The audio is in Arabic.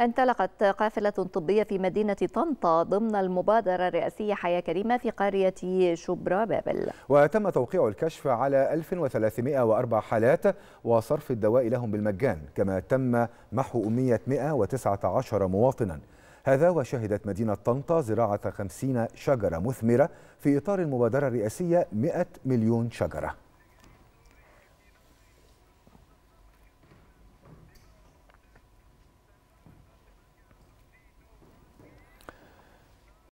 انطلقت قافلة طبية في مدينة طنطا ضمن المبادرة الرئاسية حياة كريمة في قرية شبرا بابل وتم توقيع الكشف على 1304 حالات وصرف الدواء لهم بالمجان كما تم محو أمية 119 مواطنا هذا وشهدت مدينة طنطا زراعة 50 شجرة مثمرة في إطار المبادرة الرئاسية 100 مليون شجرة